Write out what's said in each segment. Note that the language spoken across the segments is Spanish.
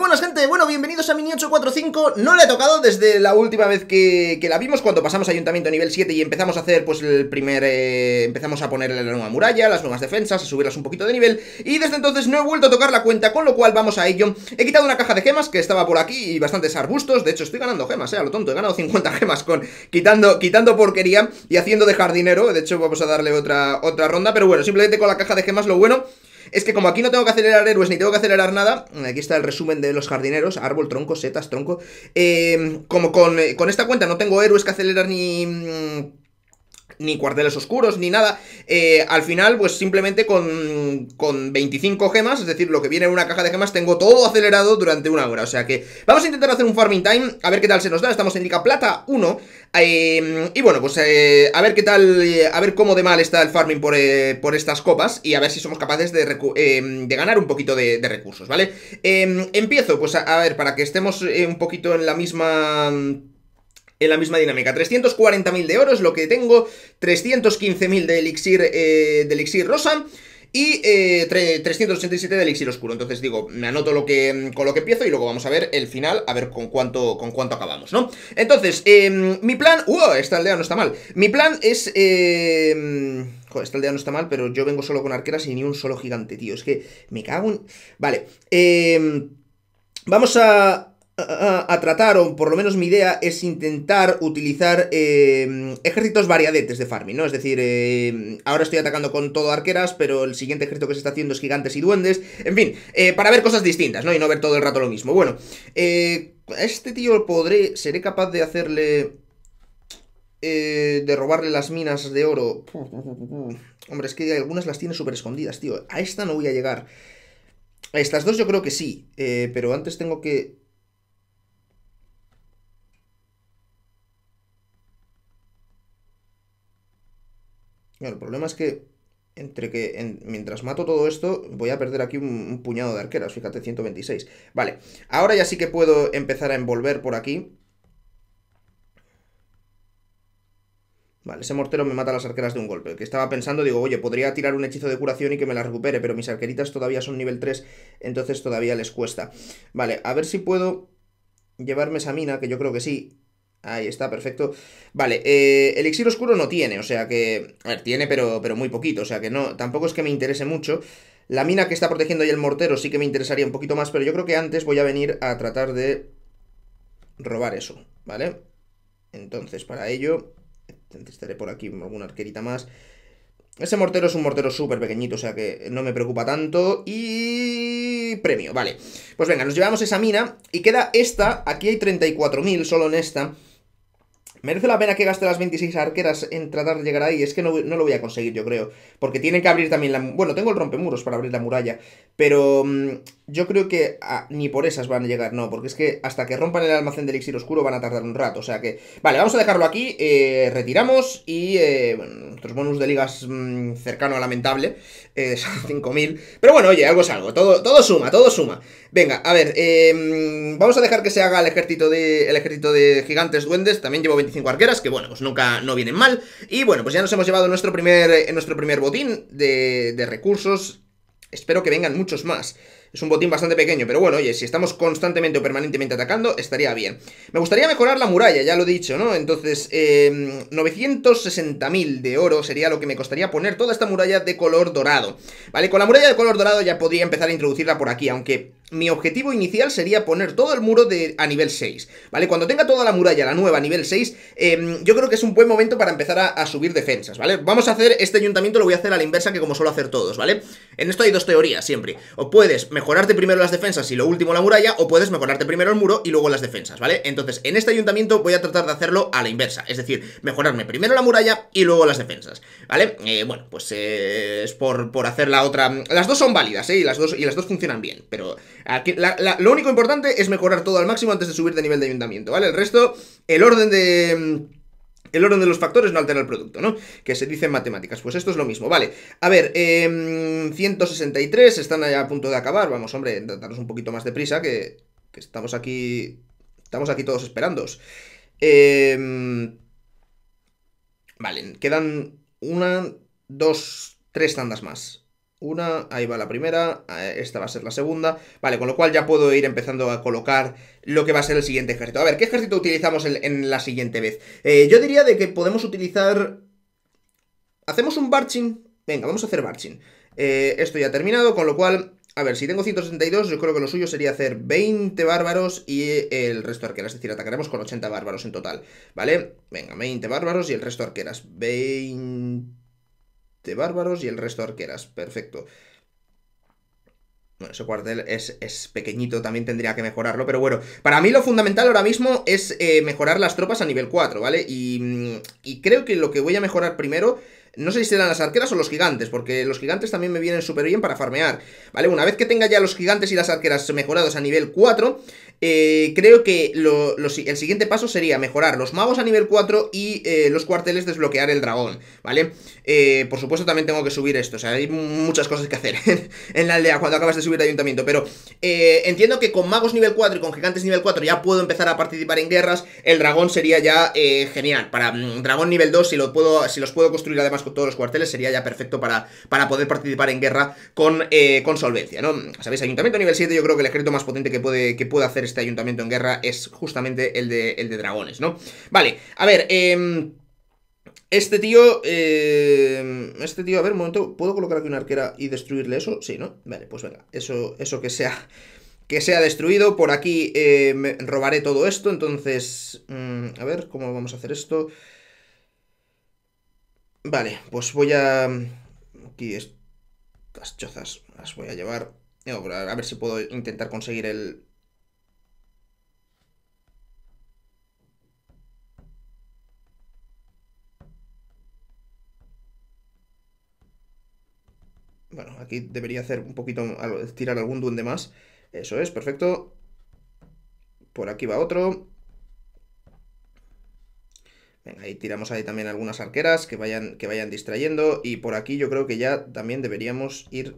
buenas gente, bueno, bienvenidos a Mini 845 No le he tocado desde la última vez que, la vimos Cuando pasamos a Ayuntamiento nivel 7 y empezamos a hacer pues el primer... Eh, empezamos a ponerle la nueva muralla, las nuevas defensas, a subirlas un poquito de nivel Y desde entonces no he vuelto a tocar la cuenta, con lo cual vamos a ello He quitado una caja de gemas que estaba por aquí y bastantes arbustos De hecho estoy ganando gemas, eh, a lo tonto, he ganado 50 gemas con quitando, quitando porquería y haciendo de jardinero De hecho vamos a darle otra, otra ronda, pero bueno, simplemente con la caja de gemas lo bueno es que como aquí no tengo que acelerar héroes ni tengo que acelerar nada, aquí está el resumen de los jardineros, árbol, tronco, setas, tronco. Eh, como con, eh, con, esta cuenta no tengo héroes que acelerar ni mm, ni cuarteles oscuros, ni nada. Eh, al final, pues simplemente con, con 25 gemas, es decir, lo que viene en una caja de gemas, tengo todo acelerado durante una hora. O sea que vamos a intentar hacer un farming time, a ver qué tal se nos da. Estamos en Liga Plata 1. Eh, y bueno, pues eh, a ver qué tal, a ver cómo de mal está el farming por, por estas copas y a ver si somos capaces de, de ganar un poquito de, recursos, ¿vale? empiezo, pues a, ver, para que estemos un poquito en la misma en la misma dinámica. 340.000 de oro es lo que tengo, 315.000 de elixir, eh, de elixir rosa y 387 eh, de elixir oscuro. Entonces digo, me anoto lo que, mm, con lo que empiezo y luego vamos a ver el final, a ver con cuánto, con cuánto acabamos, ¿no? Entonces, em, mi plan... ¡Uh! Esta aldea no está mal. Mi plan es... Em, joder, esta aldea no está mal, pero yo vengo solo con arqueras y ni un solo gigante, tío. Es que me cago en... Vale. Em, vamos a a, tratar, o por lo menos mi idea, es intentar utilizar em, ejércitos variadetes de farming, ¿no? Es decir, em, ahora estoy atacando con todo arqueras, pero el siguiente ejército que se está haciendo es gigantes y duendes. En fin, eh, para ver cosas distintas, ¿no? Y no ver todo el rato lo mismo. Bueno, eh, este tío podré, seré capaz de hacerle... Eh, de robarle las minas de oro. Hombre, es que algunas las tiene súper escondidas, tío. A esta no voy a llegar. A estas dos yo creo que sí, pero antes tengo que el problema es que entre que mientras mato todo esto, voy a perder aquí un, puñado de arqueras, fíjate, 126. Vale, ahora ya sí que puedo empezar a envolver por aquí. Vale, ese mortero me mata las arqueras de un golpe. Que estaba pensando, digo, oye, podría tirar un hechizo de curación y que me las recupere, pero mis arqueritas todavía son nivel 3, entonces todavía les cuesta. Vale, a ver si puedo llevarme esa mina, que yo creo que sí, Ahí está, perfecto. Vale, el eh, elixir oscuro no tiene, o sea que... A ver, tiene, pero, pero muy poquito, o sea que no... Tampoco es que me interese mucho. La mina que está protegiendo ahí el mortero sí que me interesaría un poquito más, pero yo creo que antes voy a venir a tratar de robar eso, ¿vale? Entonces, para ello, estaré por aquí alguna arquerita más. Ese mortero es un mortero súper pequeñito, o sea que no me preocupa tanto. Y... premio, vale. Pues venga, nos llevamos esa mina y queda esta, aquí hay 34.000 solo en esta... ¿Merece la pena que gaste las 26 arqueras en tratar de llegar ahí? Es que no, lo voy a conseguir, yo creo. Porque tienen que abrir también la... Bueno, tengo el rompemuros para abrir la muralla. Pero mm, yo creo que ah, ni por esas van a llegar, no, porque es que hasta que rompan el almacén del elixir oscuro van a tardar un rato, o sea que... Vale, vamos a dejarlo aquí, eh, retiramos y... Eh, bueno, nuestros bonus de ligas mm, cercano a lamentable, eh, 5.000, pero bueno, oye, algo es algo, todo, todo suma, todo suma. Venga, a ver, em, vamos a dejar que se haga el ejército, de, el ejército de gigantes duendes, también llevo 25 arqueras, que bueno, pues nunca no vienen mal, y bueno, pues ya nos hemos llevado nuestro primer, eh, nuestro primer botín de, de recursos, espero que vengan muchos más. Es un botín bastante pequeño, pero bueno, oye, si estamos constantemente o permanentemente atacando, estaría bien. Me gustaría mejorar la muralla, ya lo he dicho, ¿no? Entonces, eh, em, 960.000 de oro sería lo que me costaría poner toda esta muralla de color dorado. Vale, con la muralla de color dorado ya podría empezar a introducirla por aquí, aunque mi objetivo inicial sería poner todo el muro de, a nivel 6, ¿vale? Cuando tenga toda la muralla, la nueva, a nivel 6, em, yo creo que es un buen momento para empezar a, subir defensas, ¿vale? Vamos a hacer, este ayuntamiento lo voy a hacer a la inversa que como suelo hacer todos, ¿vale? En esto hay dos teorías siempre, o puedes mejorarte primero las defensas y lo último la muralla, o puedes mejorarte primero el muro y luego las defensas, ¿vale? Entonces, en este ayuntamiento voy a tratar de hacerlo a la inversa, es decir, mejorarme primero la muralla y luego las defensas, ¿vale? Eh, bueno, pues eh, es por, hacer la otra... Las dos son válidas, ¿eh? las dos, y las dos funcionan bien, pero lo único importante es mejorar todo al máximo antes de subir de nivel de ayuntamiento, ¿vale? El resto, el orden de... Mm, el orden de los factores no altera el producto, ¿no? Que se dice en matemáticas. Pues esto es lo mismo, vale. A ver, 163 em, están a punto de acabar. Vamos, hombre, daros un poquito más de prisa, que, estamos aquí... Estamos aquí todos esperando. Em, vale, quedan una, dos, tres tandas más. Una, ahí va la primera, eh, esta va a ser la segunda. Vale, con lo cual ya puedo ir empezando a colocar lo que va a ser el siguiente ejército. A ver, ¿qué ejército utilizamos en, la siguiente vez? Eh, yo diría de que podemos utilizar... ¿Hacemos un barching? Venga, vamos a hacer barching. Eh, esto ya ha terminado, con lo cual... A ver, si tengo 162, yo creo que lo suyo sería hacer 20 bárbaros y el resto arqueras. Es decir, atacaremos con 80 bárbaros en total, ¿vale? Venga, 20 bárbaros y el resto arqueras. 20 de bárbaros y el resto de arqueras. Perfecto. Bueno, ese cuartel es, pequeñito, también tendría que mejorarlo, pero bueno, para mí lo fundamental ahora mismo es eh, mejorar las tropas a nivel 4, ¿vale? Y, mm, y, creo que lo que voy a mejorar primero, no sé si serán las arqueras o los gigantes, porque los gigantes también me vienen súper bien para farmear, ¿vale? Una vez que tenga ya los gigantes y las arqueras mejorados a nivel 4, eh, creo que el siguiente paso sería mejorar los magos a nivel 4 y eh, los cuarteles desbloquear el dragón, ¿vale? Eh, por supuesto también tengo que subir esto, o sea, hay muchas cosas que hacer en, la aldea cuando acabas de subir de ayuntamiento, pero entiendo que con magos nivel 4 y con gigantes nivel 4 ya puedo empezar a participar en guerras, el dragón sería ya genial, para mm, dragón nivel 2 si, lo puedo, si los puedo construir además con todos los cuarteles sería ya perfecto para, para poder participar en guerra con, con solvencia, ¿no? Sabéis, ayuntamiento nivel 7 yo creo que el ejército más potente que puede, que puede hacer es este ayuntamiento en guerra es justamente el de, de dragones, ¿no? Vale, a ver, em, Este tío, em, este tío, a ver, un momento, ¿puedo colocar aquí una arquera y destruirle eso? Sí, ¿no? Vale, pues venga, eso, eso que sea, que sea destruido, por aquí eh, robaré todo esto, entonces, mm, a ver, ¿cómo vamos a hacer esto? Vale, pues voy a... Aquí estas chozas las voy a llevar. A ver si puedo intentar conseguir el, Bueno, aquí debería hacer un poquito, tirar algún duende más. Eso es, perfecto. Por aquí va otro. Venga, ahí tiramos ahí también algunas arqueras que vayan, que vayan distrayendo. Y por aquí yo creo que ya también deberíamos ir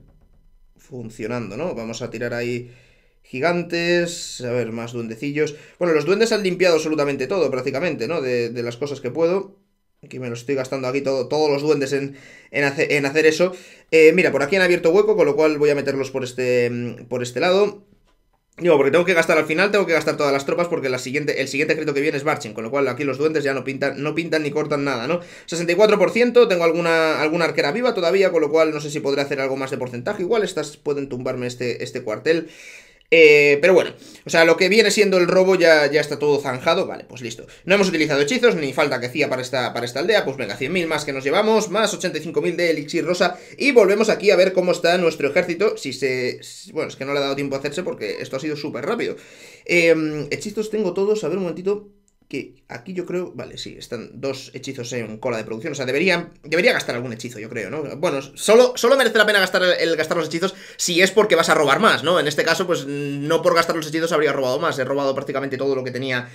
funcionando, ¿no? Vamos a tirar ahí gigantes, a ver, más duendecillos. Bueno, los duendes han limpiado absolutamente todo prácticamente, ¿no? de las cosas que puedo. Aquí me lo estoy gastando aquí todo, todos los duendes en, hacer eso. Eh, mira, por aquí han abierto hueco, con lo cual voy a meterlos por este, mm, por este lado. Digo, porque tengo que gastar al final, tengo que gastar todas las tropas porque la siguiente, el siguiente crédito que viene es marching con lo cual aquí los duendes ya no pintan, no pintan ni cortan nada, ¿no? 64%, tengo alguna, alguna arquera viva todavía, con lo cual no sé si podré hacer algo más de porcentaje. Igual estas pueden tumbarme este, este cuartel. Eh, pero bueno, o sea, lo que viene siendo el robo ya, ya está todo zanjado. Vale, pues listo. No hemos utilizado hechizos, ni falta que hacía para esta, para esta aldea. Pues venga, 100.000 más que nos llevamos, más 85.000 de elixir rosa. Y volvemos aquí a ver cómo está nuestro ejército. Si se... Bueno, es que no le ha dado tiempo a hacerse porque esto ha sido súper rápido. Em, hechizos tengo todos. A ver, un momentito que aquí yo creo, vale, sí, están dos hechizos en cola de producción, o sea, deberían, debería gastar algún hechizo, yo creo, ¿no? Bueno, solo, merece la pena gastar el, gastar los hechizos si es porque vas a robar más, ¿no? En este caso, pues no por gastar los hechizos habría robado más, he robado prácticamente todo lo que tenía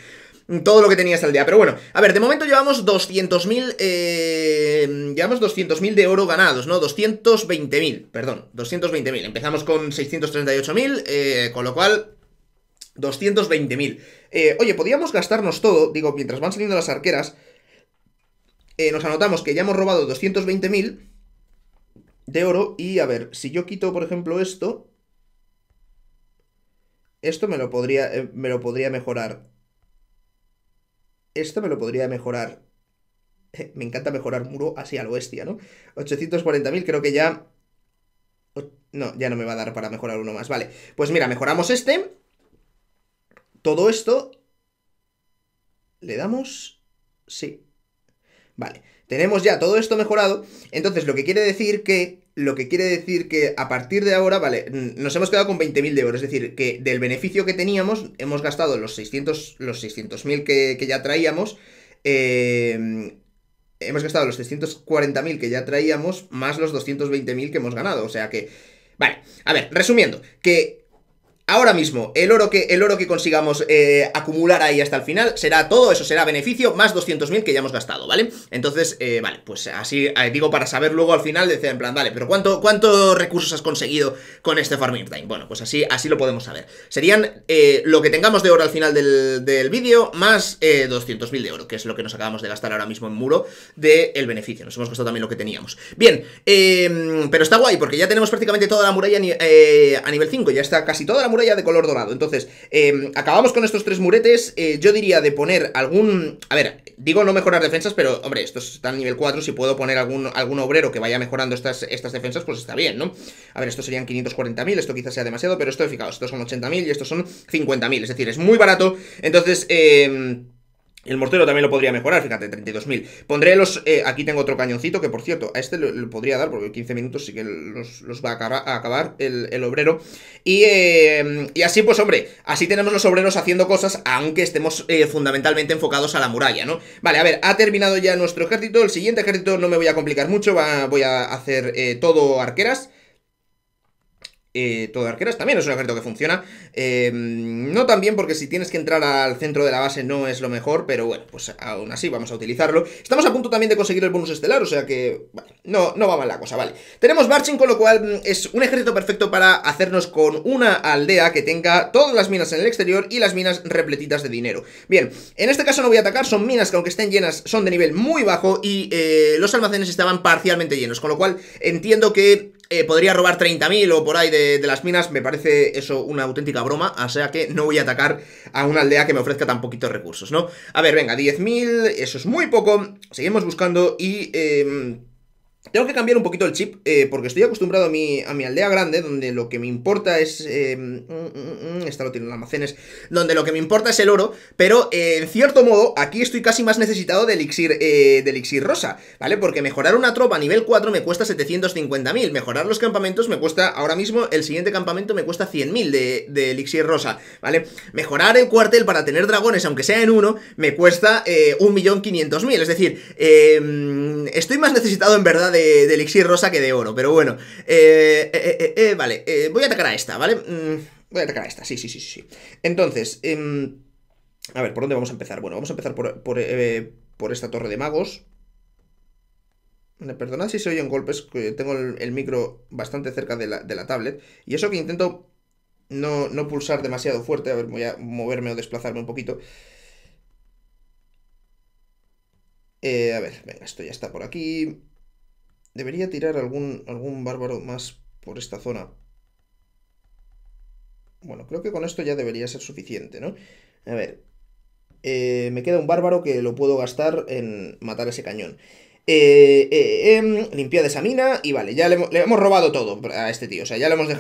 todo lo que tenía hasta día. Pero bueno, a ver, de momento llevamos 200.000, eh, llevamos 200.000 de oro ganados, ¿no? 220.000, perdón, 220.000. Empezamos con 638.000, mil eh, con lo cual 220.000. Eh, oye, podíamos gastarnos todo, digo, mientras van saliendo las arqueras. Eh, nos anotamos que ya hemos robado 220.000 de oro. Y a ver, si yo quito, por ejemplo, esto. Esto me lo podría, eh, me lo podría mejorar. Esto me lo podría mejorar. me encanta mejorar muro así a oeste bestia, ¿no? 840.000, creo que ya... No, ya no me va a dar para mejorar uno más. Vale, pues mira, mejoramos este. Todo esto le damos... Sí. Vale, tenemos ya todo esto mejorado. Entonces, lo que quiere decir que... Lo que quiere decir que a partir de ahora, vale, mm, nos hemos quedado con 20.000 de oro, Es decir, que del beneficio que teníamos, hemos gastado los 600 los 600.000 que, que ya traíamos. Eh, hemos gastado los 340.000 que ya traíamos, más los 220.000 que hemos ganado. O sea que... Vale, a ver, resumiendo, que Ahora mismo, el oro que, el oro que consigamos eh, acumular ahí hasta el final será todo, eso será beneficio, más 200.000 que ya hemos gastado, ¿vale? Entonces, eh, vale, pues así eh, digo para saber luego al final, decir en plan, vale, pero ¿cuánto, recursos has conseguido con este Farming Time? Bueno, pues así, así lo podemos saber. Serían lo que tengamos de oro al final del, vídeo, más 200.000 de oro, que es lo que nos acabamos de gastar ahora mismo en muro del beneficio. Nos hemos gastado también lo que teníamos. Bien, em, pero está guay, porque ya tenemos prácticamente toda la muralla a nivel 5, ya está casi toda la muralla ya de color dorado. Entonces, em, acabamos con estos tres muretes. Eh, yo diría de poner algún... A ver, digo no mejorar defensas, pero, hombre, estos están a nivel 4. Si puedo poner algún, algún obrero que vaya mejorando estas, estas defensas, pues está bien, ¿no? A ver, estos serían 540.000, esto quizás sea demasiado, pero esto, fijaos, estos son 80.000 y estos son 50.000. Es decir, es muy barato. Entonces, eh... El mortero también lo podría mejorar, fíjate, 32.000. Pondré los... Eh, aquí tengo otro cañoncito, que por cierto, a este lo, podría dar, porque 15 minutos sí que los, va a acabar, el, obrero. Eh, y, así, pues hombre, así tenemos los obreros haciendo cosas, aunque estemos eh, fundamentalmente enfocados a la muralla, ¿no? Vale, a ver, ha terminado ya nuestro ejército. El siguiente ejército no me voy a complicar mucho, va, voy a hacer todo arqueras. Eh, todo de arqueras. También es un ejército que funciona. Eh, no tan bien porque si tienes que entrar al centro de la base no es lo mejor, pero bueno, pues aún así vamos a utilizarlo. Estamos a punto también de conseguir el bonus estelar, o sea que no, no va mal la cosa, vale. Tenemos marching, con lo cual mm, es un ejército perfecto para hacernos con una aldea que tenga todas las minas en el exterior y las minas repletitas de dinero. Bien, en este caso no voy a atacar, son minas que aunque estén llenas son de nivel muy bajo y eh, los almacenes estaban parcialmente llenos, con lo cual entiendo que eh, podría robar 30.000 o por ahí de, las minas, me parece eso una auténtica broma, o sea que no voy a atacar a una aldea que me ofrezca tan poquitos recursos, ¿no? A ver, venga, 10.000, eso es muy poco, seguimos buscando y... Em, tengo que cambiar un poquito el chip eh, porque estoy acostumbrado a mi, a mi aldea grande, donde lo que me importa es... Eh, mm, mm, mm, esta lo tienen almacenes. Donde lo que me importa es el oro, pero eh, en cierto modo aquí estoy casi más necesitado de elixir, rosa, ¿vale? Porque mejorar una tropa a nivel 4 me cuesta 750.000, mejorar los campamentos me cuesta... Ahora mismo el siguiente campamento me cuesta 100.000 de, de elixir rosa, ¿vale? Mejorar el cuartel para tener dragones, aunque sea en uno, me cuesta 1.500.000, es decir, estoy más necesitado en verdad de de, elixir rosa que de oro, pero bueno. Eh, eh, eh, eh vale, voy a atacar a esta, ¿vale? Mm, voy a atacar a esta, sí, sí, sí, sí. Entonces, em, a ver, ¿por dónde vamos a empezar? Bueno, vamos a empezar por, esta torre de magos. Perdonad si se oyen golpes, tengo el, micro bastante cerca de la, tablet. Y eso que intento no, no, pulsar demasiado fuerte. A ver, voy a moverme o desplazarme un poquito. Eh, a ver, venga, esto ya está por aquí. Debería tirar algún, algún bárbaro más por esta zona. Bueno, creo que con esto ya debería ser suficiente, ¿no? A ver. Eh, me queda un bárbaro que lo puedo gastar en matar ese cañón. Eh, eh em, esa mina y vale, ya le, hemos robado todo a este tío. O sea, ya hemos le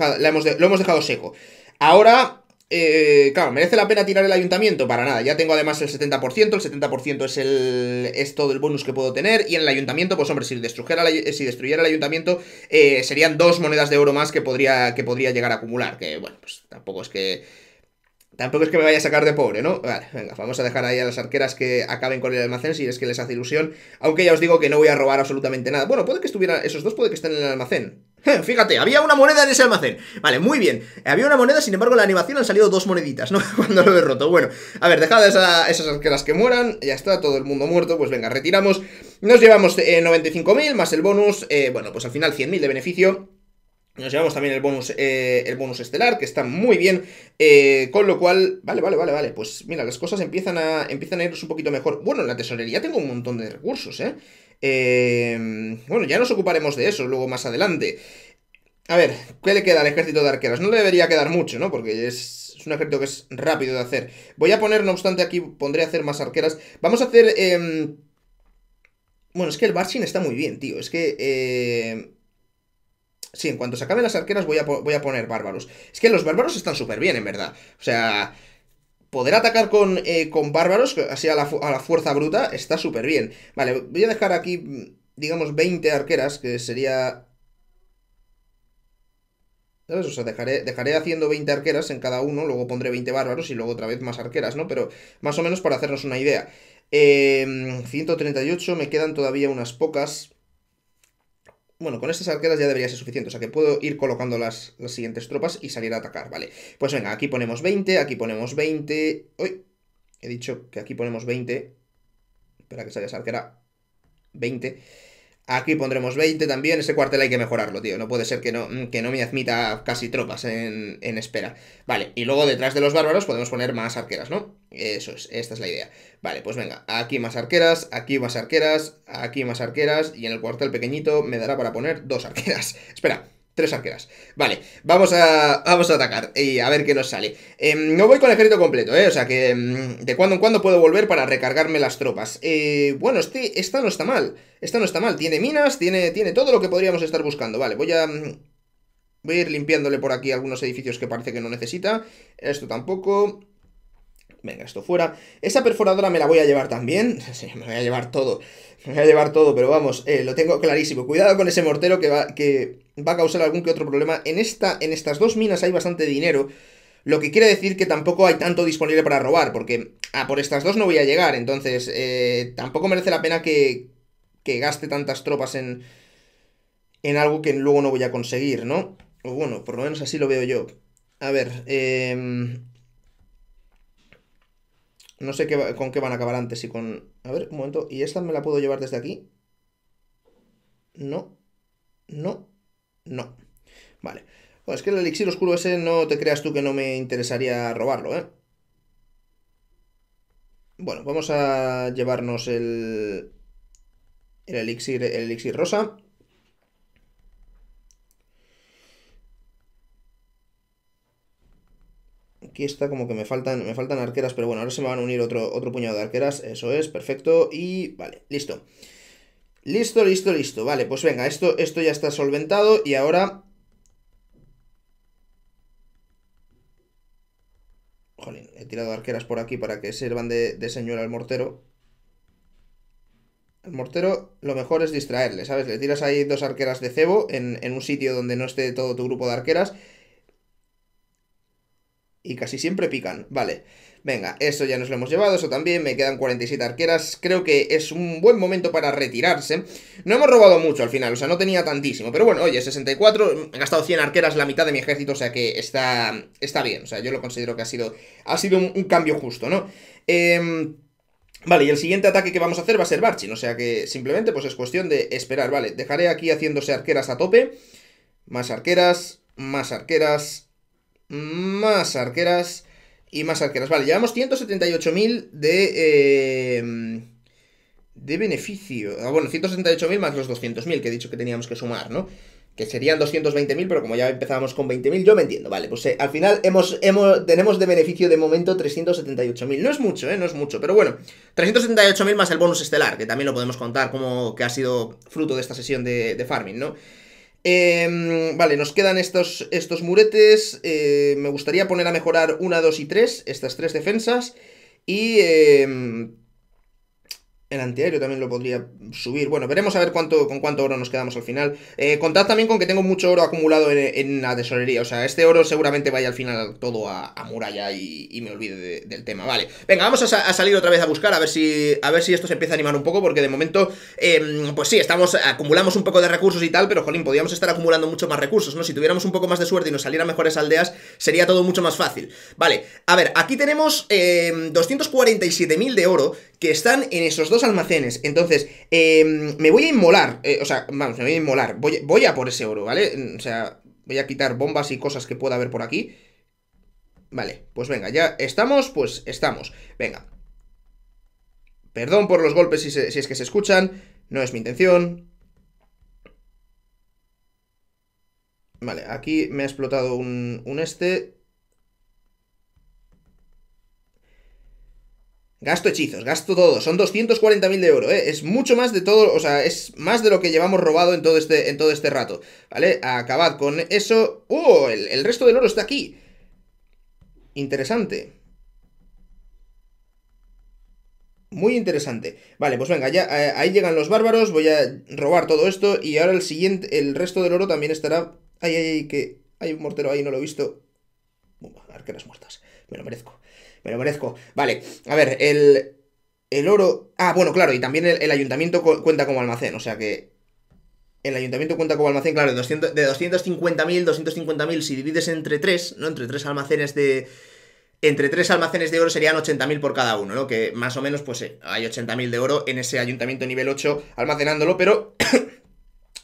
lo hemos dejado seco. Ahora eh, claro, ¿merece la pena tirar el ayuntamiento? Para nada, ya tengo además el 70%, el 70% es, el, es todo el bonus que puedo tener, y en el ayuntamiento, pues hombre, si destruyera, si destruyera el ayuntamiento, eh, serían dos monedas de oro más que podría, que podría llegar a acumular, que bueno, pues tampoco es que... Tampoco es que me vaya a sacar de pobre, ¿no? Vale, venga, vamos a dejar ahí a las arqueras que acaben con el almacén si es que les hace ilusión. Aunque ya os digo que no voy a robar absolutamente nada. Bueno, puede que estuvieran. Esos dos puede que estén en el almacén. Eh, fíjate, había una moneda en ese almacén. Vale, muy bien. Había una moneda, sin embargo, en la animación han salido dos moneditas, ¿no? Cuando lo he roto. Bueno, a ver, dejad esas, esas las que mueran. Ya está, todo el mundo muerto. Pues venga, retiramos. Nos llevamos eh, 95.000 más el bonus. Eh, bueno, pues al final 100.000 de beneficio. Nos llevamos también el bonus, eh, el bonus estelar, que está muy bien. con lo cual, vale, vale, vale, vale. Pues mira, las cosas empiezan a, empiezan a irnos un poquito mejor. Bueno, en la tesorería tengo un montón de recursos, ¿eh? Eh, bueno, ya nos ocuparemos de eso luego más adelante. A ver, ¿qué le queda al ejército de arqueros? No le debería quedar mucho, ¿no? Porque es, un ejército que es rápido de hacer. Voy a poner, no obstante, aquí pondré a hacer más arqueras. Vamos a hacer... Em, bueno, es que el Barshin está muy bien, tío. Es que... Eh, sí, en cuanto se acaben las arqueras voy a, voy a poner bárbaros. Es que los bárbaros están súper bien, en verdad. O sea, Poder atacar con, eh, con bárbaros, así a la, fuerza bruta, está súper bien. Vale, voy a dejar aquí, mm, digamos, 20 arqueras, que sería... ¿Sabes? O sea, dejaré, dejaré haciendo 20 arqueras en cada uno, luego pondré 20 bárbaros y luego otra vez más arqueras, ¿no? Pero más o menos para hacernos una idea. 138, em, me quedan todavía unas pocas. Bueno, con estas arqueras ya debería ser suficiente, o sea que puedo ir colocando las, las siguientes tropas y salir a atacar, vale. Pues venga, aquí ponemos 20, aquí ponemos 20... Uy, he dicho que aquí ponemos 20... Espera que salga esa arquera... 20... Aquí pondremos 20 también. Ese cuartel hay que mejorarlo, tío. No puede ser que no, mm, que no me admita casi tropas en, en, espera. Vale, y luego detrás de los bárbaros podemos poner más arqueras, ¿no? Eso es, esta es la idea. Vale, pues venga, aquí más arqueras, aquí más arqueras, aquí más arqueras. Y en el cuartel pequeñito me dará para poner dos arqueras. Espera, Tres arqueras. Vale, vamos a, vamos a atacar y a ver qué nos sale. Em, no voy con el ejército completo, ¿eh? O sea que em, de cuando en cuando puedo volver para recargarme las tropas. Eh, bueno, este, esta no está mal. Esta no está mal. Tiene minas, tiene, tiene todo lo que podríamos estar buscando. Vale, voy a... Em, voy a ir limpiándole por aquí algunos edificios que parece que no necesita. Esto tampoco. Venga, esto fuera. Esa perforadora me la voy a llevar también. me voy a llevar todo. Me voy a llevar todo, pero vamos, eh, lo tengo clarísimo. Cuidado con ese mortero que va... que va a causar algún que otro problema. En, esta, en estas dos minas hay bastante dinero, lo que quiere decir que tampoco hay tanto disponible para robar, porque a ah, por estas dos no voy a llegar, entonces eh, tampoco merece la pena que, gaste tantas tropas en, en algo que luego no voy a conseguir, ¿no? O bueno, por lo menos así lo veo yo. A ver, em, No sé con qué van a acabar antes y con... A ver, un momento. ¿Y esta me la puedo llevar desde aquí? No. No. No. Vale. Pues es que el elixir oscuro ese no te creas tú que no me interesaría robarlo, ¿eh? Bueno, vamos a llevarnos el, el, elixir, el elixir rosa. Aquí está como que me faltan, me faltan arqueras, pero bueno, ahora se me van a unir otro, otro puñado de arqueras. Eso es, perfecto. Y vale, listo. Listo, listo, listo. Vale, pues venga, esto, esto ya está solventado y ahora... Jolín, he tirado arqueras por aquí para que sirvan de, de al mortero. El mortero lo mejor es distraerle, ¿sabes? Le tiras ahí dos arqueras de cebo en, en un sitio donde no esté todo tu grupo de arqueras. Y casi siempre pican, vale. Venga, eso ya nos lo hemos llevado, eso también, me quedan 47 arqueras, creo que es un buen momento para retirarse. No hemos robado mucho al final, o sea, no tenía tantísimo, pero bueno, oye, 64, he gastado 100 arqueras, la mitad de mi ejército, o sea que está, está bien, o sea, yo lo considero que ha sido, ha sido un, cambio justo, ¿no? Em, vale, y el siguiente ataque que vamos a hacer va a ser Barchin, o sea que simplemente pues es cuestión de esperar, vale, dejaré aquí haciéndose arqueras a tope, más arqueras, más arqueras, más arqueras, y más arqueras. Vale, llevamos 178.000 de... Em, de beneficio. Ah, bueno, 178.000 más los 200.000 que he dicho que teníamos que sumar, ¿no? Que serían 220.000, pero como ya empezábamos con 20.000, yo me entiendo, vale. Pues eh, al final hemos, tenemos de beneficio de momento 378.000. No es mucho, ¿eh? No es mucho, pero bueno. 378.000 más el bonus estelar, que también lo podemos contar como que ha sido fruto de esta sesión de farming, ¿no? Em, vale, nos quedan estos, estos muretes. Eh, me gustaría poner a mejorar una, dos y tres, estas tres defensas. Y... Em, el antiaéreo también lo podría subir. Bueno, veremos a ver cuánto, con cuánto oro nos quedamos al final. Eh, contad también con que tengo mucho oro acumulado en, la tesorería. O sea, este oro seguramente vaya al final todo a, muralla y, me olvide del tema. Vale. Venga, vamos a, salir otra vez a buscar a ver si, a ver si esto se empieza a animar un poco. Porque de momento, em, pues sí, estamos, acumulamos un poco de recursos y tal. Pero, jolín, podríamos estar acumulando mucho más recursos, ¿no? Si tuviéramos un poco más de suerte y nos salieran mejores aldeas, sería todo mucho más fácil. Vale. A ver, aquí tenemos eh, em, 247.000 de oro que están en esos dos almacenes. Entonces, em, me voy a inmolar. Eh, o sea, vamos, me voy a inmolar. Voy, a por ese oro, ¿vale? Mm, o sea, voy a quitar bombas y cosas que pueda haber por aquí. Vale, pues venga, ya estamos, pues estamos. Venga. Perdón por los golpes si, es que se escuchan. No es mi intención. Vale, aquí me ha explotado un este. Gasto hechizos, gasto todo. Son 240.000 de oro, ¿eh? Es mucho más de todo, o sea, es más de lo que llevamos robado en todo este, en todo este rato. ¿Vale? Acabad con eso. ¡uh! El, resto del oro está aquí. Interesante. Muy interesante. Vale, pues venga, ya eh, ahí llegan los bárbaros. Voy a robar todo esto. Y ahora el siguiente, el resto del oro también estará... Ay, ay, ay, que hay un mortero ahí, no lo he visto. Arqueras muertas. Me lo merezco pero merezco. Vale, a ver, el, el oro... Ah, bueno, claro, y también el, ayuntamiento cuenta como almacén, o sea que... El ayuntamiento cuenta como almacén, claro, de 250 de 250.000, 250.000, si divides entre tres, ¿no? Entre tres almacenes de... Entre tres almacenes de oro serían 80.000 por cada uno, ¿no? Que más o menos, pues eh, hay 80.000 de oro en ese ayuntamiento nivel 8 almacenándolo, pero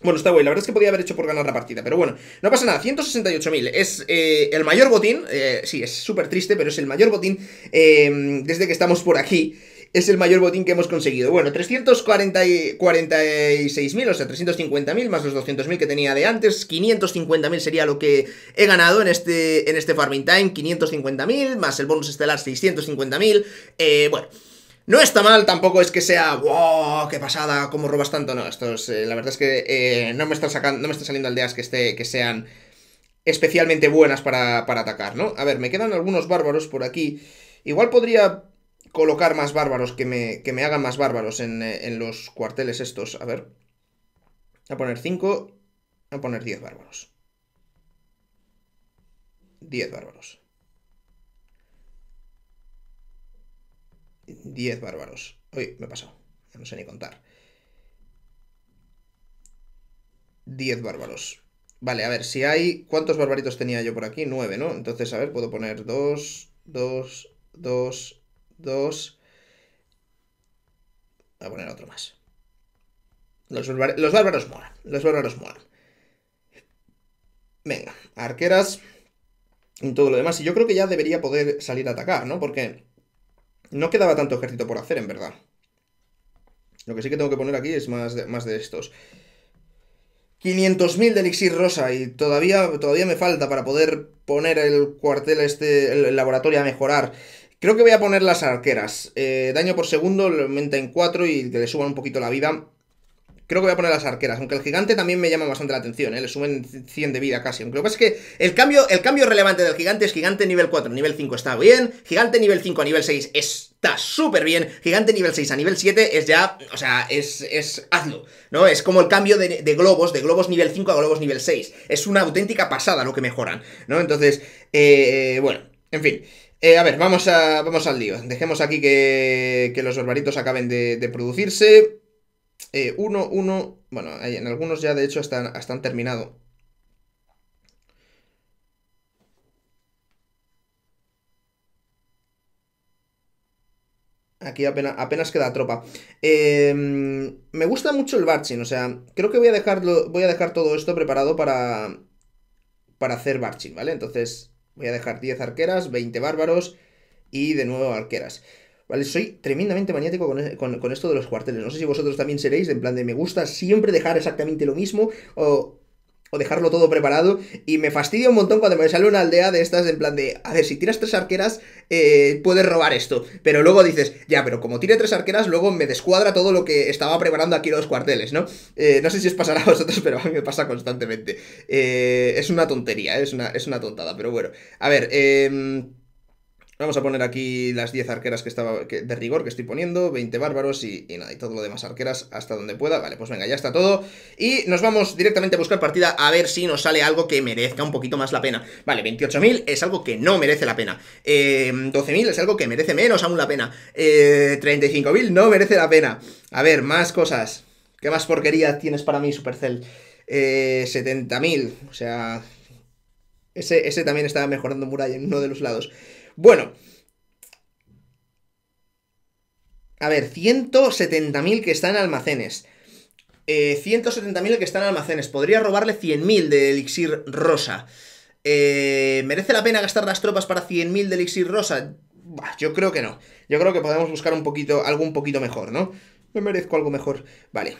bueno, está bueno La verdad es que podía haber hecho por ganar la partida, pero bueno, no pasa nada. 168.000 es eh, el mayor botín. Eh, sí, es súper triste, pero es el mayor botín em, desde que estamos por aquí. Es el mayor botín que hemos conseguido. Bueno, 346.000, o sea, 350.000 más los 200.000 que tenía de antes. 550.000 sería lo que he ganado en este, en este Farming Time. 550.000 más el bonus estelar 650.000. Eh, bueno. No está mal, tampoco es que sea, wow, qué pasada, cómo robas tanto. No, esto es, eh, la verdad es que eh, no, me está sacando, no me saliendo aldeas que, esté, que sean especialmente buenas para, para atacar, ¿no? A ver, me quedan algunos bárbaros por aquí. Igual podría colocar más bárbaros, que me, que me hagan más bárbaros en, eh, en los cuarteles estos. A ver, a poner 5, a poner 10 bárbaros. 10 bárbaros. 10 bárbaros. Uy, me he pasado. Ya no sé ni contar. 10 bárbaros. Vale, a ver, si hay... ¿Cuántos barbaritos tenía yo por aquí? 9, ¿no? Entonces, a ver, puedo poner 2, 2, 2, 2... Voy a poner otro más. Los, bárbaros molan. Los bárbaros molan. Venga, arqueras y todo lo demás. Y yo creo que ya debería poder salir a atacar, ¿no? Porque no quedaba tanto ejército por hacer, en verdad. Lo que sí que tengo que poner aquí es más de, más de estos. 500.000 de elixir rosa y todavía, todavía me falta para poder poner el cuartel, este, el laboratorio a mejorar. Creo que voy a poner las arqueras. Eh, daño por segundo, aumenta en 4 y que le suban un poquito la vida. Creo que voy a poner las arqueras, aunque el gigante también me llama bastante la atención, ¿eh? le suben 100 de vida casi. Aunque lo que pasa es que el cambio, el cambio relevante del gigante es gigante nivel 4, nivel 5 está bien, gigante nivel 5 a nivel 6 está súper bien, gigante nivel 6 a nivel 7 es ya, o sea, es, es hazlo, ¿no? Es como el cambio de, globos, de globos nivel 5 a globos nivel 6. Es una auténtica pasada lo que mejoran, ¿no? Entonces, eh, bueno, en fin. Eh, a ver, vamos, a, vamos al lío. Dejemos aquí que, que los barbaritos acaben de, de producirse eh, uno, uno, bueno, en algunos ya de hecho están, están terminado. Aquí apenas, apenas queda tropa. Em, me gusta mucho el barching, o sea, creo que voy a, dejarlo, voy a dejar todo esto preparado para, para hacer barching, ¿vale? Entonces voy a dejar 10 arqueras, 20 bárbaros y de nuevo arqueras. Soy tremendamente maniático con, esto de los cuarteles. No sé si vosotros también seréis, en plan de me gusta siempre dejar exactamente lo mismo o, dejarlo todo preparado. Y me fastidia un montón cuando me sale una aldea de estas, en plan de, a ver, si tiras tres arqueras, eh, puedes robar esto. Pero luego dices, ya, pero como tire tres arqueras, luego me descuadra todo lo que estaba preparando aquí los cuarteles, ¿no? Eh, no sé si os pasará a vosotros, pero a mí me pasa constantemente. Eh, es una tontería, es, una, es una tontada, pero bueno. A ver, eh Vamos a poner aquí las 10 arqueras que estaba de rigor que estoy poniendo, 20 bárbaros y, nada, y todo lo demás arqueras hasta donde pueda. Vale, pues venga, ya está todo. Y nos vamos directamente a buscar partida a ver si nos sale algo que merezca un poquito más la pena. Vale, 28.000 es algo que no merece la pena. Eh, 12.000 es algo que merece menos aún la pena. Eh, 35.000 no merece la pena. A ver, más cosas. ¿Qué más porquería tienes para mí, Supercell? Eh, 70.000, o sea... Ese, también estaba mejorando muralla en uno de los lados. Bueno. A ver, 170.000 que están en almacenes. 170.000 eh, que están en almacenes. Podría robarle 100.000 de elixir rosa. Eh, ¿Merece la pena gastar las tropas para 100.000 de elixir rosa? yo creo que no. Yo creo que podemos buscar un poquito, algo un poquito mejor, ¿no? Me merezco algo mejor. Vale.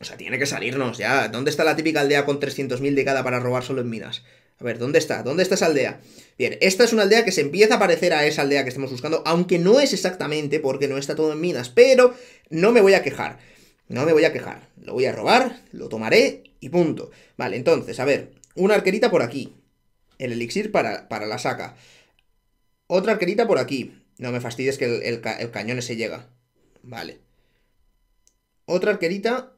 O sea, tiene que salirnos ya. ¿Dónde está la típica aldea con 300.000 de cada para robar solo en minas? A ver, ¿dónde está? ¿Dónde está esa aldea? Bien, esta es una aldea que se empieza a parecer a esa aldea que estamos buscando, aunque no es exactamente porque no está todo en minas, pero no me voy a quejar. No me voy a quejar. Lo voy a robar, lo tomaré y punto. Vale, entonces, a ver, una arquerita por aquí. El elixir para, la saca. Otra arquerita por aquí. No me fastidies que el, cañón se llega. Vale. Otra arquerita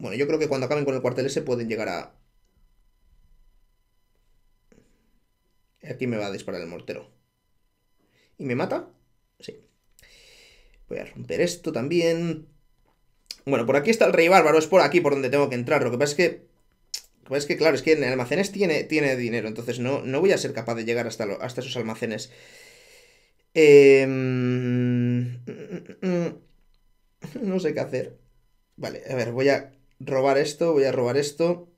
Bueno, yo creo que cuando acaben con el cuartel ese pueden llegar a... Aquí me va a disparar el mortero. ¿Y me mata? Sí. Voy a romper esto también. Bueno, por aquí está el rey bárbaro, es por aquí por donde tengo que entrar. Lo que pasa es que... Lo que pasa es que, claro, es que en almacenes tiene, tiene dinero, entonces no, no voy a ser capaz de llegar hasta, hasta esos almacenes. Em, mm, mm, mm, no sé qué hacer. Vale, a ver, voy a robar esto, voy a robar esto.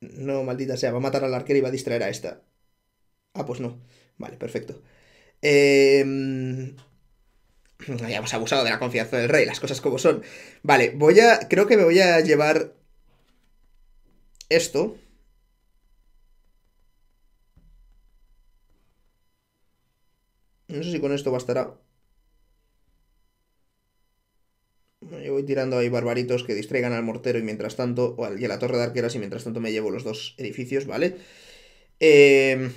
No, maldita sea, va a matar al arquero y va a distraer a esta. Ah, pues no. Vale, perfecto. Eh... Em, Habíamos abusado de la confianza del rey, las cosas como son. Vale, voy a... Creo que me voy a llevar... Esto. No sé si con esto bastará. Yo voy tirando ahí barbaritos que distraigan al mortero y mientras tanto, o a la torre de arqueras y mientras tanto me llevo los dos edificios, ¿vale? Em,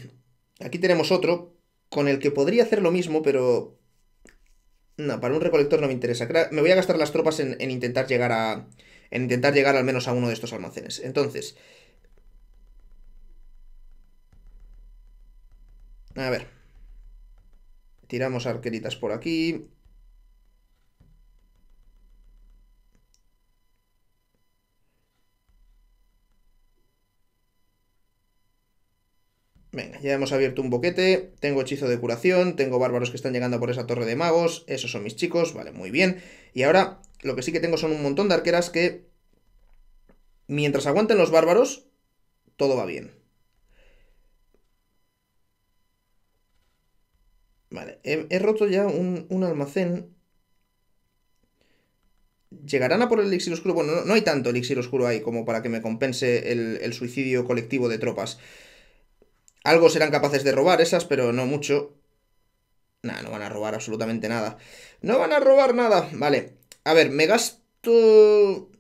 aquí tenemos otro con el que podría hacer lo mismo, pero... No, para un recolector no me interesa. Me voy a gastar las tropas en, en intentar llegar a... En intentar llegar al menos a uno de estos almacenes. Entonces... A ver. Tiramos arqueritas por aquí. Venga, ya hemos abierto un boquete, tengo hechizo de curación, tengo bárbaros que están llegando por esa torre de magos, esos son mis chicos, vale, muy bien. Y ahora lo que sí que tengo son un montón de arqueras que, mientras aguanten los bárbaros, todo va bien. Vale, he, roto ya un, almacén. ¿Llegarán a por el elixir oscuro? Bueno, no, hay tanto elixir oscuro ahí como para que me compense el suicidio colectivo de tropas. Algo serán capaces de robar esas, pero no mucho. Nah, no van a robar absolutamente nada. No van a robar nada. Vale. A ver, me gasto...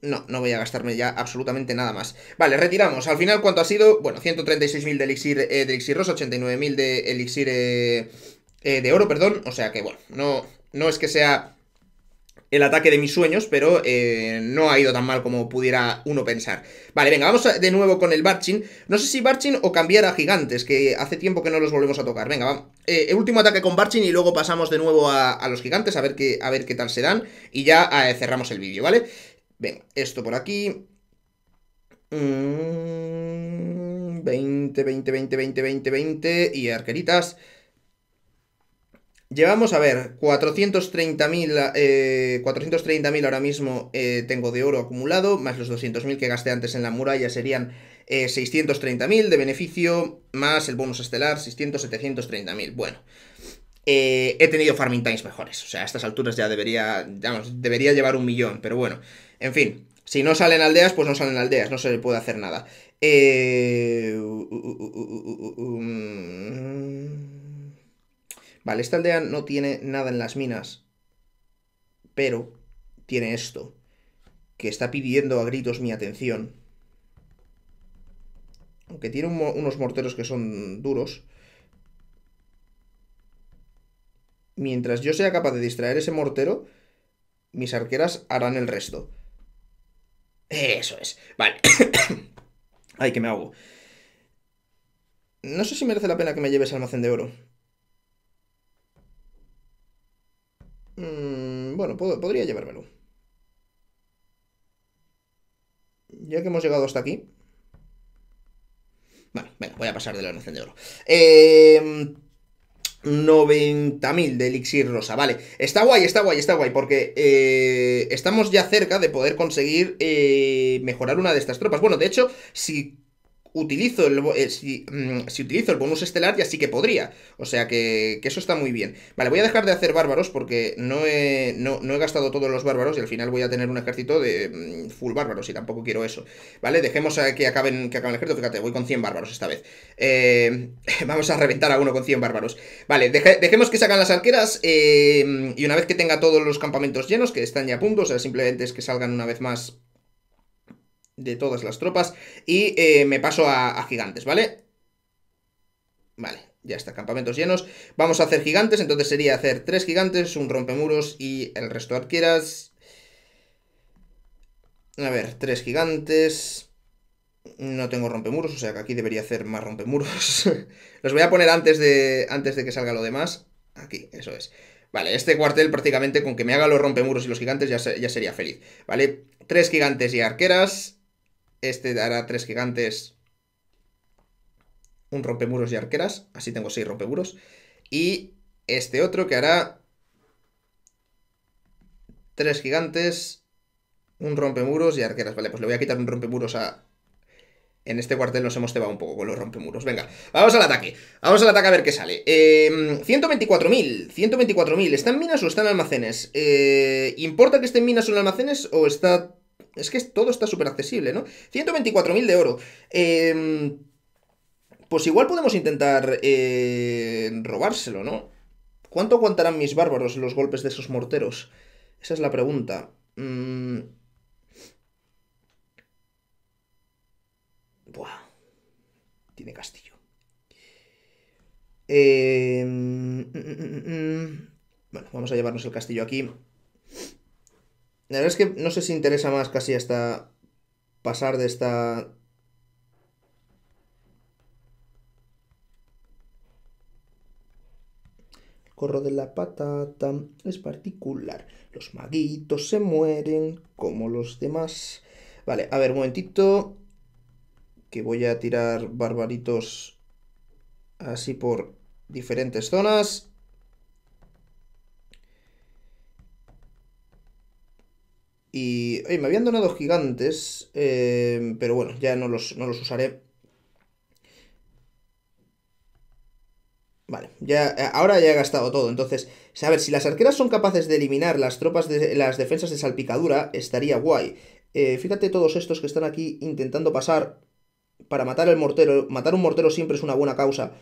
No, no voy a gastarme ya absolutamente nada más. Vale, retiramos. Al final, ¿cuánto ha sido? Bueno, 136.000 de elixir, eh, de elixir rosa, 89.000 de elixir eh, eh, de oro, perdón. O sea que, bueno, no, no es que sea el ataque de mis sueños, pero eh, no ha ido tan mal como pudiera uno pensar. Vale, venga, vamos de nuevo con el Barchin. No sé si Barchin o cambiar a Gigantes, que hace tiempo que no los volvemos a tocar. Venga, va. Eh, el último ataque con Barchin y luego pasamos de nuevo a, los Gigantes, a ver, qué, a ver qué tal se dan. Y ya eh, cerramos el vídeo, ¿vale? Venga, esto por aquí. 20, 20, 20, 20, 20, 20. Y arqueritas. Llevamos, a ver, 430.000 ahora mismo tengo de oro acumulado, más los 200.000 que gasté antes en la muralla serían 630.000 de beneficio, más el bonus estelar, 600, 730.000. Bueno, he tenido farming times mejores, o sea, a estas alturas ya debería, debería llevar un millón, pero bueno, en fin. Si no salen aldeas, pues no salen aldeas, no se le puede hacer nada. Eh... Vale, esta aldea no tiene nada en las minas, pero tiene esto, que está pidiendo a gritos mi atención. Aunque tiene unos morteros que son duros. Mientras yo sea capaz de distraer ese mortero, mis arqueras harán el resto. Eso es. Vale. Ay, que me ahogo. No sé si merece la pena que me lleves almacén de oro. Mm, bueno, podría llevármelo. Ya que hemos llegado hasta aquí. Vale, voy a pasar de la nación de oro. 90.000 em, de elixir rosa, vale. Está guay, está guay, está guay, porque eh, estamos ya cerca de poder conseguir eh, mejorar una de estas tropas. Bueno, de hecho, si utilizo el, eh, mm, si, utilizo el bonus estelar ya sí que podría. O sea que, eso está muy bien. Vale, voy a dejar de hacer bárbaros porque no he, no, he gastado todos los bárbaros y al final voy a tener un ejército de mm, full bárbaros y tampoco quiero eso. Vale, dejemos a que, acaben, que el ejército. Fíjate, voy con 100 bárbaros esta vez. Eh, vamos a reventar a uno con 100 bárbaros. Vale, dejemos que sacan las arqueras eh, y una vez que tenga todos los campamentos llenos, que están ya a punto, o sea, simplemente es que salgan una vez más de todas las tropas. Y eh, me paso a, gigantes, ¿vale? Vale, ya está, campamentos llenos. Vamos a hacer gigantes, entonces sería hacer tres gigantes, un rompemuros y el resto arqueras. A ver, tres gigantes. No tengo rompemuros, o sea que aquí debería hacer más rompemuros. Los voy a poner antes de, antes de que salga lo demás. Aquí, eso es. Vale, este cuartel prácticamente con que me haga los rompemuros y los gigantes ya sería feliz. Vale, tres gigantes y arqueras. Este dará tres gigantes, un rompemuros y arqueras. Así tengo seis rompemuros. Y este otro que hará tres gigantes, un rompemuros y arqueras. Vale, pues le voy a quitar un rompemuros a... En este cuartel nos hemos cebado un poco con los rompemuros. Venga, vamos al ataque. Vamos al ataque a ver qué sale. Eh, 124.000. 124.000. ¿Están minas o están almacenes? Eh, ¿Importa que estén minas o en almacenes o está es que todo está súper accesible, ¿no? 124.000 de oro. Em, pues igual podemos intentar eh, robárselo, ¿no? ¿Cuánto aguantarán mis bárbaros los golpes de esos morteros? Esa es la pregunta. Mm. Buah. Tiene castillo. Em, mm, mm, bueno, vamos a llevarnos el castillo aquí. La verdad es que no sé si interesa más casi hasta pasar de esta... corro de la patata es particular. Los maguitos se mueren como los demás. Vale, a ver, un momentito. Que voy a tirar barbaritos así por diferentes zonas. Y me habían donado gigantes, eh, pero bueno, ya no los, no los usaré. Vale, ya, eh, ahora ya he gastado todo, entonces, a ver, si las arqueras son capaces de eliminar las tropas de las defensas de salpicadura, estaría guay. Eh, fíjate todos estos que están aquí intentando pasar para matar el mortero. Matar un mortero siempre es una buena causa.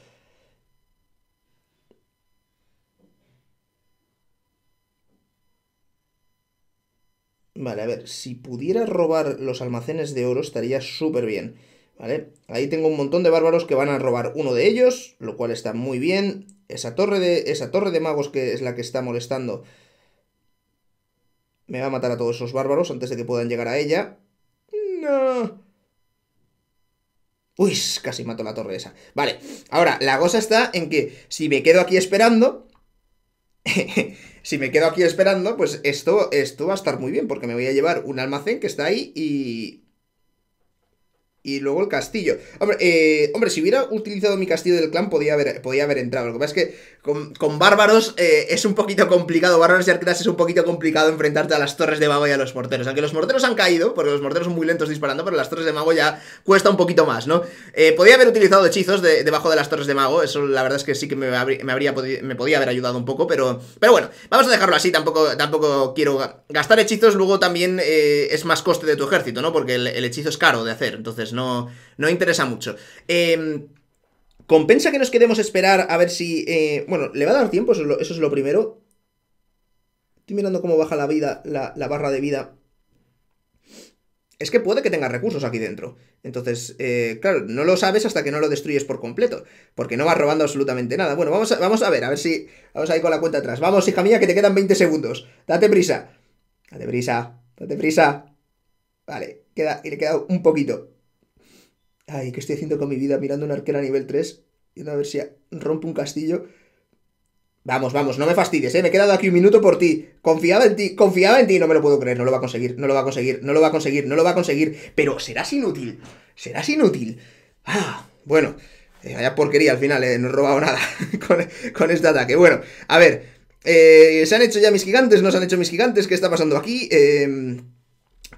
Vale, a ver, si pudiera robar los almacenes de oro estaría súper bien. ¿Vale? Ahí tengo un montón de bárbaros que van a robar uno de ellos, lo cual está muy bien. Esa torre de, esa torre de magos que es la que está molestando me va a matar a todos esos bárbaros antes de que puedan llegar a ella. No. Uy, casi mato la torre esa. Vale, ahora, la cosa está en que si me quedo aquí esperando... si me quedo aquí esperando, pues esto, esto va a estar muy bien, porque me voy a llevar un almacén que está ahí y y luego el castillo. Hombre, eh, hombre, si hubiera utilizado mi castillo del clan, podía haber, podía haber entrado. Lo que pasa es que con, bárbaros eh, es un poquito complicado. Bárbaros y arqueras es un poquito complicado enfrentarte a las torres de mago y a los morteros. Aunque los morteros han caído, porque los morteros son muy lentos disparando, pero las torres de mago ya cuesta un poquito más, ¿no? Eh, podía haber utilizado hechizos debajo de las torres de mago. Eso la verdad es que sí que me, habría, me, me podía haber ayudado un poco, pero, pero bueno, vamos a dejarlo así. Tampoco, tampoco quiero gastar hechizos. Luego también eh, es más coste de tu ejército, ¿no? Porque el hechizo es caro de hacer. Entonces pues no, no interesa mucho. Em, ¿Compensa que nos quedemos esperar a ver si... Eh, bueno, ¿le va a dar tiempo? Eso es, lo, primero. Estoy mirando cómo baja la vida, la, barra de vida es que puede que tenga recursos aquí dentro. Entonces, eh, claro, no lo sabes hasta que no lo destruyes por completo, porque no vas robando absolutamente nada. Bueno, vamos a, vamos a ver, a ver si... Vamos a ir con la cuenta atrás. Vamos, hija mía, que te quedan 20 segundos. Date prisa. Date prisa, date prisa. Vale, queda, y le queda un poquito ay, ¿qué estoy haciendo con mi vida? Mirando una arquera nivel 3, y a ver si rompo un castillo. Vamos, vamos, no me fastidies, ¿eh? Me he quedado aquí un minuto por ti. Confiaba en ti, confiaba en ti. No me lo puedo creer, no lo va a conseguir, no lo va a conseguir, no lo va a conseguir, no lo va a conseguir. Pero serás inútil, serás inútil. Ah, bueno, eh, vaya porquería al final, eh, no he robado nada con, con, este ataque. Bueno, a ver, eh, ¿se han hecho ya mis gigantes? ¿No se han hecho mis gigantes? ¿Qué está pasando aquí? Eh...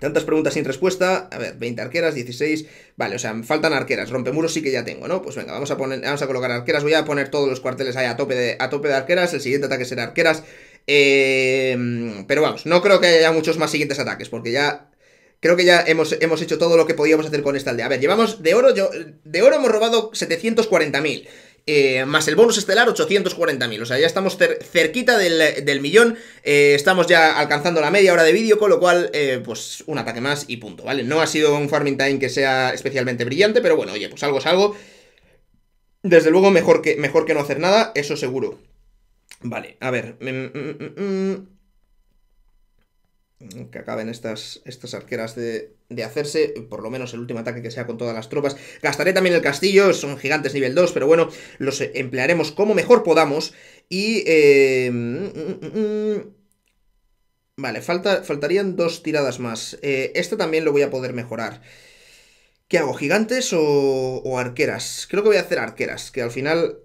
Tantas preguntas sin respuesta. A ver, 20 arqueras, 16. Vale, o sea, faltan arqueras. Rompemuros sí que ya tengo, ¿no? Pues venga, vamos a poner, vamos a colocar arqueras. Voy a poner todos los cuarteles ahí a tope de, a tope de arqueras. El siguiente ataque será arqueras. Eh, pero vamos, no creo que haya muchos más siguientes ataques, porque ya creo que ya hemos, hemos hecho todo lo que podíamos hacer con esta aldea. A ver, llevamos de oro, yo, de oro hemos robado 740.000. Eh, más el bonus estelar 840.000, o sea, ya estamos cerquita del, millón, eh, estamos ya alcanzando la media hora de vídeo, con lo cual, eh, pues un ataque más y punto, ¿vale? No ha sido un farming time que sea especialmente brillante, pero bueno, oye, pues algo es algo. Desde luego, mejor que, mejor que no hacer nada, eso seguro. Vale, a ver. Mm, mm, mm, Mm, que acaben estas, estas arqueras de, hacerse, por lo menos el último ataque que sea con todas las tropas. Gastaré también el castillo, son gigantes nivel 2, pero bueno, los emplearemos como mejor podamos. Y... Eh, mm, mm, vale, falta, faltarían dos tiradas más. este también lo voy a poder mejorar. ¿Qué hago? ¿Gigantes o arqueras? Creo que voy a hacer arqueras, que al final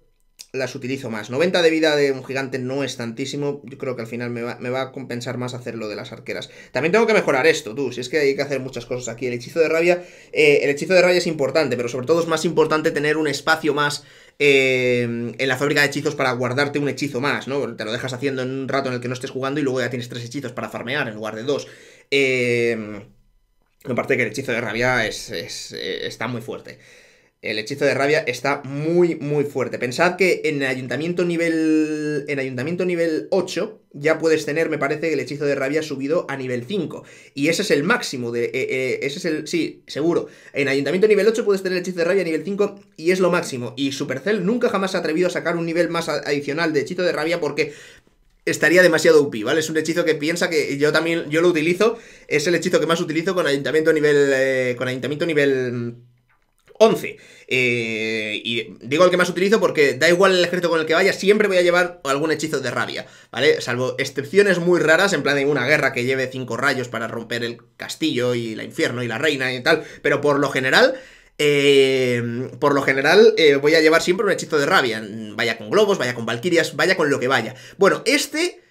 las utilizo más. 90 de vida de un gigante no es tantísimo. Yo creo que al final me va, a compensar más hacer lo de las arqueras. También tengo que mejorar esto, tú. Si es que hay que hacer muchas cosas aquí. El hechizo de rabia. Eh, el hechizo de rabia es importante, pero sobre todo es más importante tener un espacio más. Eh, en la fábrica de hechizos para guardarte un hechizo más, ¿no? Te lo dejas haciendo en un rato en el que no estés jugando y luego ya tienes tres hechizos para farmear en lugar de dos. Eh, aparte que el hechizo de rabia es, eh, está muy fuerte. El hechizo de rabia está muy, muy fuerte. Pensad que en ayuntamiento nivel. En ayuntamiento nivel 8 ya puedes tener, me parece, el hechizo de rabia subido a nivel 5. Y ese es el máximo de. Eh, eh, ese es el. Sí, seguro. En ayuntamiento nivel 8 puedes tener el hechizo de rabia a nivel 5 y es lo máximo. Y Supercell nunca jamás ha atrevido a sacar un nivel más adicional de hechizo de rabia porque estaría demasiado UPI, ¿vale? Es un hechizo que piensa que yo también, yo lo utilizo, es el hechizo que más utilizo con ayuntamiento nivel, eh, con ayuntamiento nivel 11. Eh, y digo el que más utilizo porque da igual el ejército con el que vaya, siempre voy a llevar algún hechizo de rabia, ¿vale? Salvo excepciones muy raras, en plan de una guerra que lleve 5 rayos para romper el castillo y la infierno y la reina y tal, pero por lo general... Eh, por lo general eh, voy a llevar siempre un hechizo de rabia, vaya con globos, vaya con valquirias, vaya con lo que vaya. Bueno, este...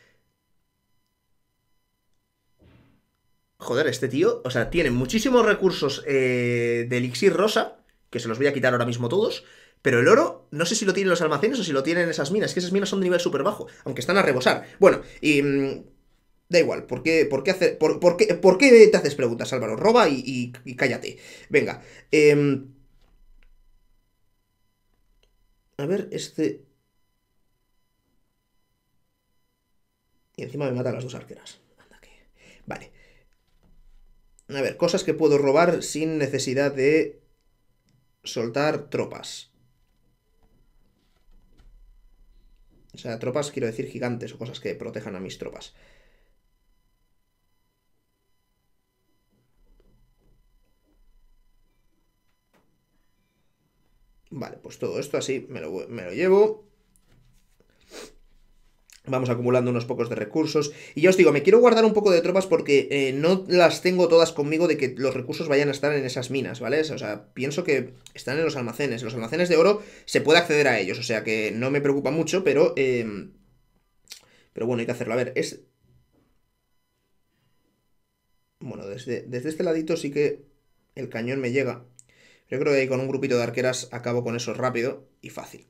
Joder, este tío, o sea, tiene muchísimos recursos de elixir rosa que se los voy a quitar ahora mismo todos, pero el oro, no sé si lo tienen los almacenes o si lo tienen esas minas, Es que esas minas son de nivel súper bajo, aunque están a rebosar. Bueno, y... Mm, da igual, ¿por qué, por qué, por, qué, por qué te haces preguntas, Álvaro? Roba y, cállate. Venga. Em, a ver, este... Y encima me matan las dos arqueras. Vale. A ver, cosas que puedo robar sin necesidad de soltar tropas. O sea, tropas quiero decir gigantes o cosas que protejan a mis tropas. Vale, pues todo esto así me lo, me lo llevo. Vamos acumulando unos pocos de recursos. Y ya os digo, me quiero guardar un poco de tropas porque eh, no las tengo todas conmigo de que los recursos vayan a estar en esas minas, ¿vale? O sea, pienso que están en los almacenes. Los almacenes de oro se puede acceder a ellos, o sea que no me preocupa mucho, pero... Em, pero bueno, hay que hacerlo. A ver, es... Bueno, desde, desde este ladito sí que el cañón me llega. Yo creo que con un grupito de arqueras acabo con eso rápido y fácil.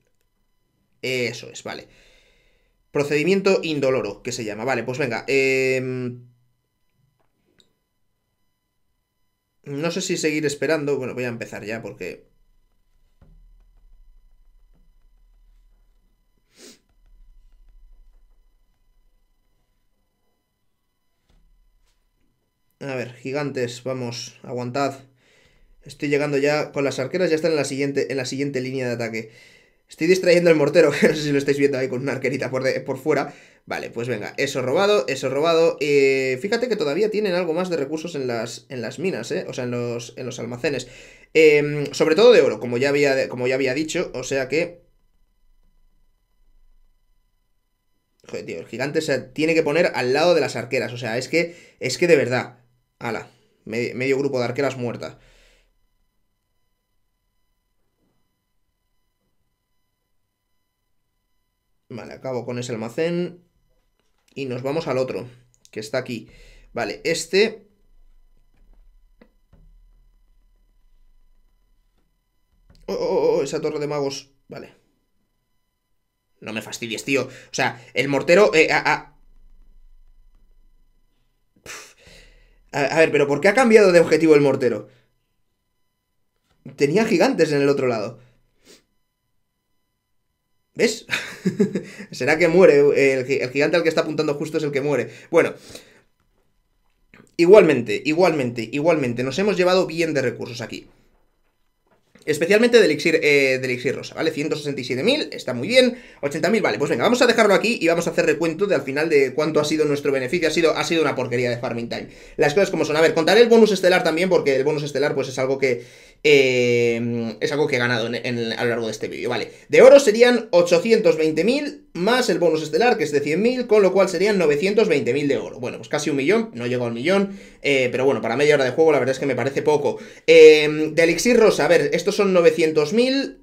Eso es, vale. Procedimiento indoloro, que se llama. Vale, pues venga. Em, no sé si seguir esperando. Bueno, voy a empezar ya porque... A ver, gigantes, vamos, aguantad. Estoy llegando ya con las arqueras, ya están en la siguiente, en la siguiente línea de ataque. Estoy distrayendo el mortero, que no sé si lo estáis viendo ahí con una arquerita por, por fuera. Vale, pues venga, eso robado, eso robado. Eh, fíjate que todavía tienen algo más de recursos en las, en las minas, eh, o sea, en los, almacenes. Em, sobre todo de oro, como ya, había, como ya había dicho, o sea que... Joder, tío, el gigante se tiene que poner al lado de las arqueras, o sea, es que, es que de verdad. Ala, medio, medio grupo de arqueras muertas. Vale, acabo con ese almacén. Y nos vamos al otro, que está aquí. Vale, este... Oh, oh, oh, oh esa torre de magos. Vale. No me fastidies, tío. O sea, el mortero... Eh, a, a, ver, pero ¿por qué ha cambiado de objetivo el mortero? Tenía gigantes en el otro lado. ¿Ves? ¿Será que muere? El, gigante al que está apuntando justo es el que muere. Bueno. Igualmente, igualmente, igualmente, nos hemos llevado bien de recursos aquí. Especialmente del elixir, eh, elixir rosa, ¿vale? 167.000, está muy bien. 80.000, vale, pues venga, vamos a dejarlo aquí y vamos a hacer recuento de al final de cuánto ha sido nuestro beneficio. Ha sido, ha sido una porquería de farming time. Las cosas como son. A ver, contaré el bonus estelar también, porque el bonus estelar, pues es algo que eh, es algo que he ganado a lo largo de este vídeo, ¿vale? De oro serían 820.000 más el bonus estelar, que es de 100.000, con lo cual serían 920.000 de oro. Bueno, pues casi un millón, no llego al millón, eh, pero bueno, para media hora de juego la verdad es que me parece poco. Eh, de elixir rosa, a ver, estos son 900.000...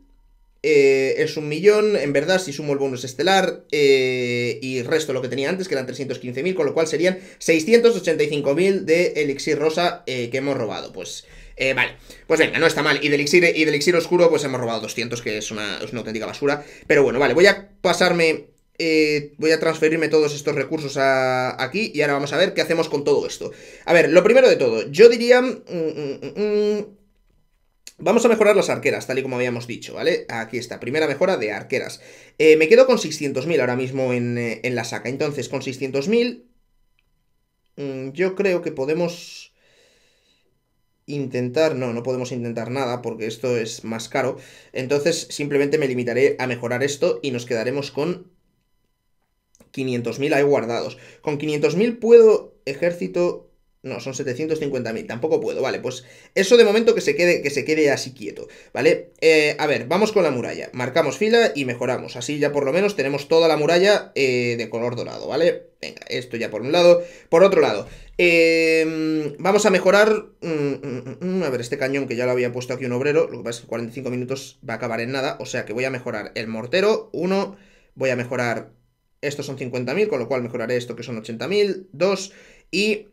es un millón, en verdad, si sumo el bonus estelar Y y resto lo que tenía antes, que eran 315.000, con lo cual serían 685.000 de elixir rosa que hemos robado. Pues eh, vale, pues venga, no está mal. Y delixir y delixir oscuro, pues hemos robado 200, que es una, auténtica basura. Pero bueno, vale, voy a pasarme... Eh, voy a transferirme todos estos recursos a, aquí y ahora vamos a ver qué hacemos con todo esto. A ver, lo primero de todo, yo diría... Mm, mm, mm, vamos a mejorar las arqueras, tal y como habíamos dicho, ¿vale? Aquí está, primera mejora de arqueras. Eh, me quedo con 600.000 ahora mismo en, en, la saca. Entonces, con 600.000... Yo creo que podemos intentar, no, no podemos intentar nada porque esto es más caro. Entonces simplemente me limitaré a mejorar esto y nos quedaremos con 500.000 ahí guardados. Con 500.000 puedo ejército... No, son 750.000, tampoco puedo, vale, pues eso de momento que se quede, que se quede así quieto, ¿vale? Eh, a ver, vamos con la muralla, marcamos fila y mejoramos, así ya por lo menos tenemos toda la muralla eh, de color dorado, ¿vale? Venga, esto ya por un lado, por otro lado, Em, vamos a mejorar... Mm, mm, mm, a ver, este cañón que ya lo había puesto aquí un obrero, lo que pasa es que 45 minutos va a acabar en nada, o sea que voy a mejorar el mortero, uno, voy a mejorar... Estos son 50.000, con lo cual mejoraré esto que son 80.000, dos, y...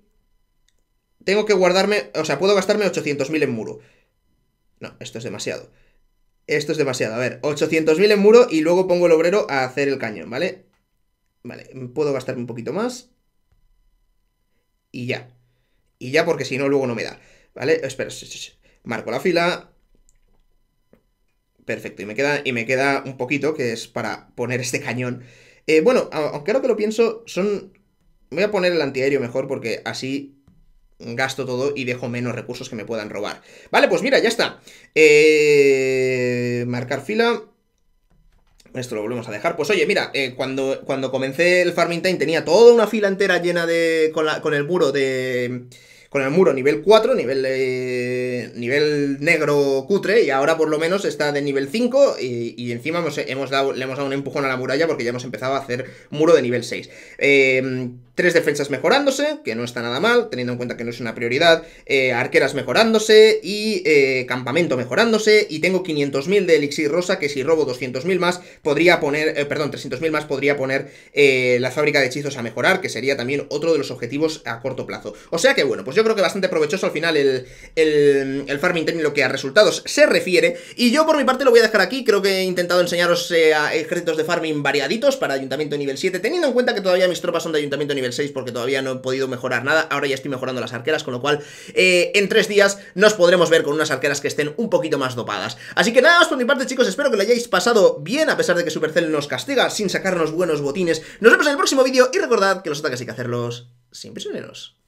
Tengo que guardarme, o sea, puedo gastarme 800.000 en muro. No, esto es demasiado. Esto es demasiado. A ver, 800.000 en muro y luego pongo el obrero a hacer el cañón, ¿vale? Vale, puedo gastarme un poquito más y ya. Y ya porque si no, luego no me da. ¿Vale? Espera, marco la fila. Perfecto, y me queda, y me queda un poquito, que es para poner este cañón. Eh, bueno, aunque ahora que lo pienso, son... Voy a poner el antiaéreo mejor porque así gasto todo y dejo menos recursos que me puedan robar. Vale, pues mira, ya está. Eh... Marcar fila. Esto lo volvemos a dejar. Pues oye, mira, eh, cuando, cuando comencé el Farming Time tenía toda una fila entera llena de. con, el muro de. Con el muro nivel 4, nivel, eh, nivel negro cutre, y ahora por lo menos está de nivel 5, y, encima hemos, hemos dado, le hemos dado un empujón a la muralla porque ya hemos empezado a hacer muro de nivel 6. Eh, Tres defensas mejorándose, que no está nada mal, teniendo en cuenta que no es una prioridad. Eh, arqueras mejorándose y eh, campamento mejorándose. Y tengo 500.000 de elixir rosa, que si robo 200.000 más, podría poner, eh, perdón, 300.000 más, podría poner la fábrica de hechizos a mejorar, que sería también otro de los objetivos a corto plazo. O sea que bueno, pues yo creo que bastante provechoso al final el, el, el farming técnico lo que a resultados se refiere. Y yo por mi parte lo voy a dejar aquí, creo que he intentado enseñaros a ejércitos de farming variaditos para ayuntamiento nivel 7, teniendo en cuenta que todavía mis tropas son de ayuntamiento nivel 6 porque todavía no he podido mejorar nada. Ahora ya estoy mejorando las arqueras, con lo cual eh, en tres días nos podremos ver con unas arqueras que estén un poquito más dopadas. Así que nada más por mi parte, chicos. Espero que lo hayáis pasado bien, a pesar de que Supercell nos castiga sin sacarnos buenos botines. Nos vemos en el próximo vídeo y recordad que los ataques hay que hacerlos sin prisioneros.